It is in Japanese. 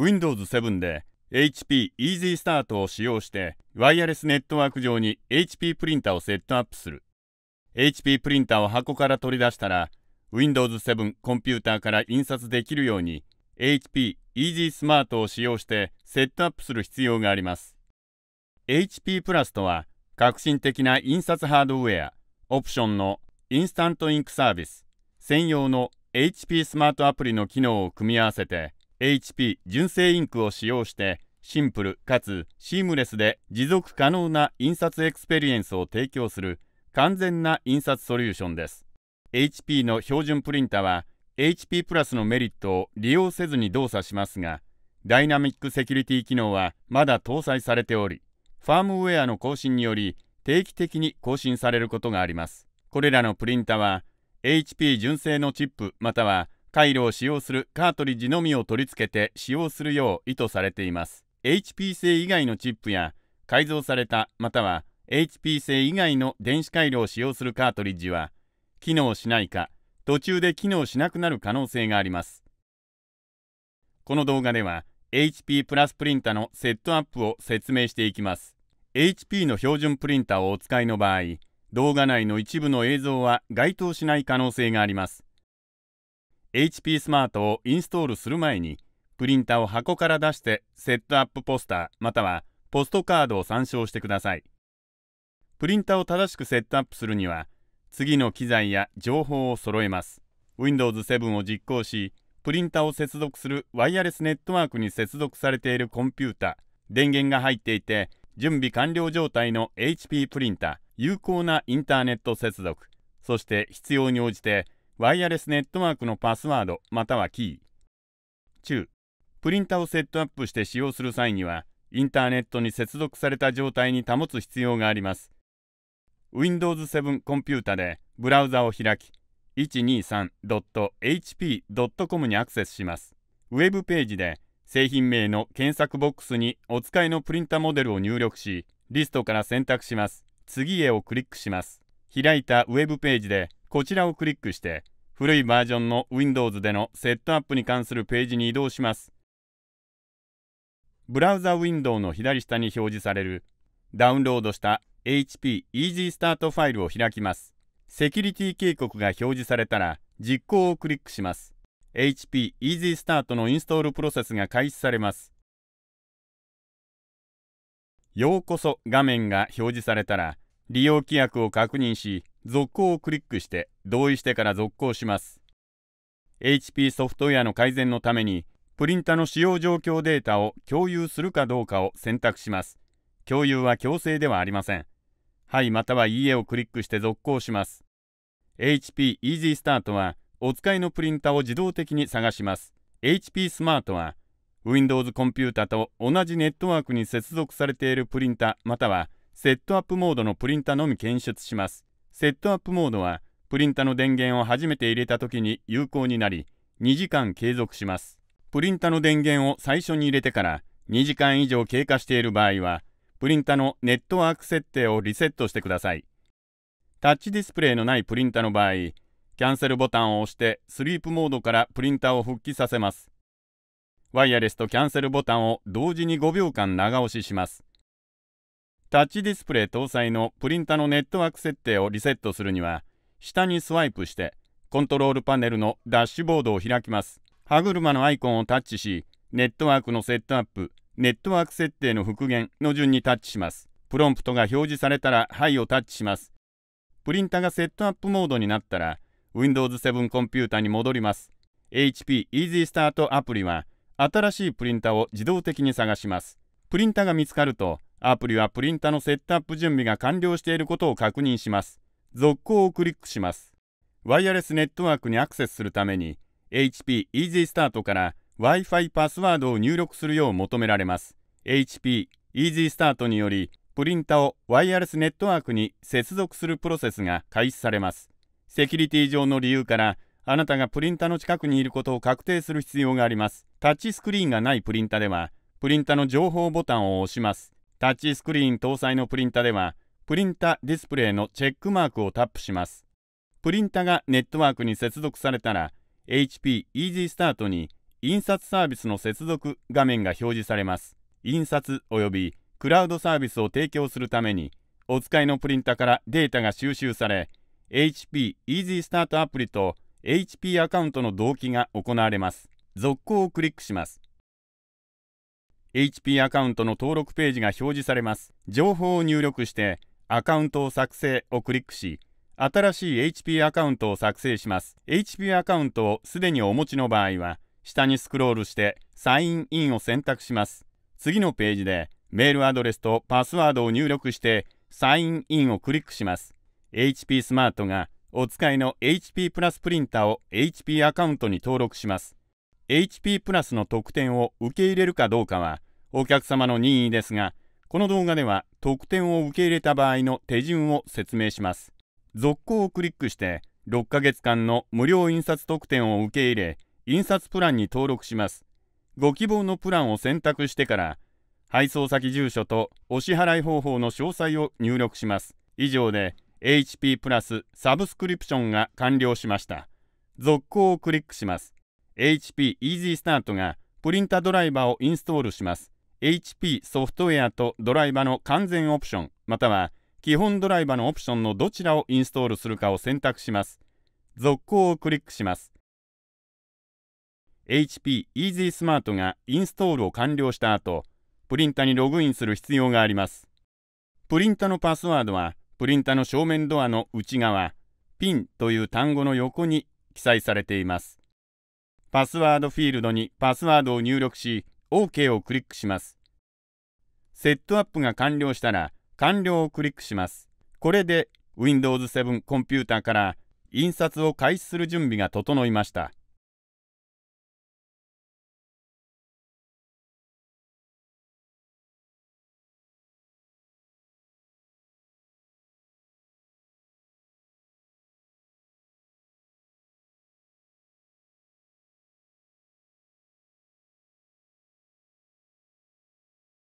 Windows 7で HP Easy Start を使用してワイヤレスネットワーク上に HP プリンタをセットアップする HP プリンタを箱から取り出したら Windows 7コンピューターから印刷できるように HP Easy Smart を使用してセットアップする必要があります HP プラスとは革新的な印刷ハードウェアオプションのインスタントインクサービス専用の HP スマートアプリの機能を組み合わせて HP 純正インクを使用してシンプルかつシームレスで持続可能な印刷エクスペリエンスを提供する完全な印刷ソリューションです HP の標準プリンタは HP プラスのメリットを利用せずに動作しますがダイナミックセキュリティ機能はまだ搭載されておりファームウェアの更新により定期的に更新されることがありますこれらのプリンタは HP 純正のチップまたは回路を使用するカートリッジのみを取り付けて使用するよう意図されています HP 製以外のチップや改造されたまたは HP 製以外の電子回路を使用するカートリッジは機能しないか途中で機能しなくなる可能性がありますこの動画では HP プラスプリンタのセットアップを説明していきます HP の標準プリンタをお使いの場合動画内の一部の映像は該当しない可能性があります HP スマートをインストールする前にプリンタを箱から出してセットアップポスターまたはポストカードを参照してくださいプリンタを正しくセットアップするには次の機材や情報を揃えます Windows 7を実行しプリンタを接続するワイヤレスネットワークに接続されているコンピュータ電源が入っていて準備完了状態の HP プリンタ有効なインターネット接続そして必要に応じてワイヤレスネットワークのパスワードまたはキー。中、プリンタをセットアップして使用する際には、インターネットに接続された状態に保つ必要があります。Windows 7コンピュータでブラウザを開き、123.hp.com にアクセスします。ウェブページで製品名の検索ボックスにお使いのプリンタモデルを入力し、リストから選択します。次へをクリックします。開いたウェブページでこちらをクリックして古いバージョンの Windows でのセットアップに関するページに移動しますブラウザウィンドウの左下に表示されるダウンロードした HP Easy Start ファイルを開きますセキュリティ警告が表示されたら実行をクリックします HP Easy Start のインストールプロセスが開始されますようこそ画面が表示されたら利用規約を確認し続行をクリックして同意してから続行します HP ソフトウェアの改善のためにプリンタの使用状況データを共有するかどうかを選択します共有は強制ではありませんはいまたはいいえをクリックして続行します HP Easy Start はお使いのプリンタを自動的に探します HP スマートは Windows コンピュータと同じネットワークに接続されているプリンタまたはセットアップモードのプリンタのみ検出しますセットアップモードはプリンタの電源を初めて入れた時に有効になり2時間継続しますプリンタの電源を最初に入れてから2時間以上経過している場合はプリンタのネットワーク設定をリセットしてくださいタッチディスプレイのないプリンタの場合キャンセルボタンを押してスリープモードからプリンタを復帰させますワイヤレスとキャンセルボタンを同時に5秒間長押ししますタッチディスプレイ搭載のプリンタのネットワーク設定をリセットするには下にスワイプしてコントロールパネルのダッシュボードを開きます歯車のアイコンをタッチしネットワークのセットアップネットワーク設定の復元の順にタッチしますプロンプトが表示されたら「はい」をタッチしますプリンタがセットアップモードになったら Windows 7コンピュータに戻ります HP Easy Start アプリは新しいプリンタを自動的に探しますプリンタが見つかるとアプリはプリンタのセットアップ準備が完了していることを確認します。続行をクリックします。ワイヤレスネットワークにアクセスするために HP Easy Start から Wi-Fi パスワードを入力するよう求められます。HP Easy Start によりプリンタをワイヤレスネットワークに接続するプロセスが開始されます。セキュリティ上の理由からあなたがプリンタの近くにいることを確定する必要があります。タッチスクリーンがないプリンタではプリンタの情報ボタンを押します。タッチスクリーン搭載のプリンタでは、プリンタディスプレイのチェックマークをタップします。プリンタがネットワークに接続されたら、HP Easy Start に印刷サービスの接続画面が表示されます。印刷およびクラウドサービスを提供するために、お使いのプリンタからデータが収集され、HP Easy Start アプリと HP アカウントの同期が行われます。続行をクリックします。HP アカウントの登録ページが表示されます。情報を入力して、アカウントを作成をクリックし、新しい HP アカウントを作成します。HP アカウントをすでにお持ちの場合は、下にスクロールしてサインインを選択します。次のページでメールアドレスとパスワードを入力してサインインをクリックします。HP スマートがお使いの HP プラスプリンターを HP アカウントに登録します。HP プラスの特典を受け入れるかどうかはお客様の任意ですが、この動画では特典を受け入れた場合の手順を説明します。続行をクリックして、6ヶ月間の無料印刷特典を受け入れ、印刷プランに登録します。ご希望のプランを選択してから、配送先住所とお支払い方法の詳細を入力します。以上で HP プラスサブスクリプションが完了しました。続行をクリックします。HP Easy Start がプリンタドライバーをインストールします。HP ソフトウェアとドライバの完全オプションまたは基本ドライバのオプションのどちらをインストールするかを選択します続行をクリックします HP Easy Smart がインストールを完了した後プリンタにログインする必要がありますプリンタのパスワードはプリンタの正面ドアの内側ピンという単語の横に記載されていますパスワードフィールドにパスワードを入力し OK をクリックします。セットアップが完了したら完了をクリックします。これで Windows 7コンピュータから印刷を開始する準備が整いました。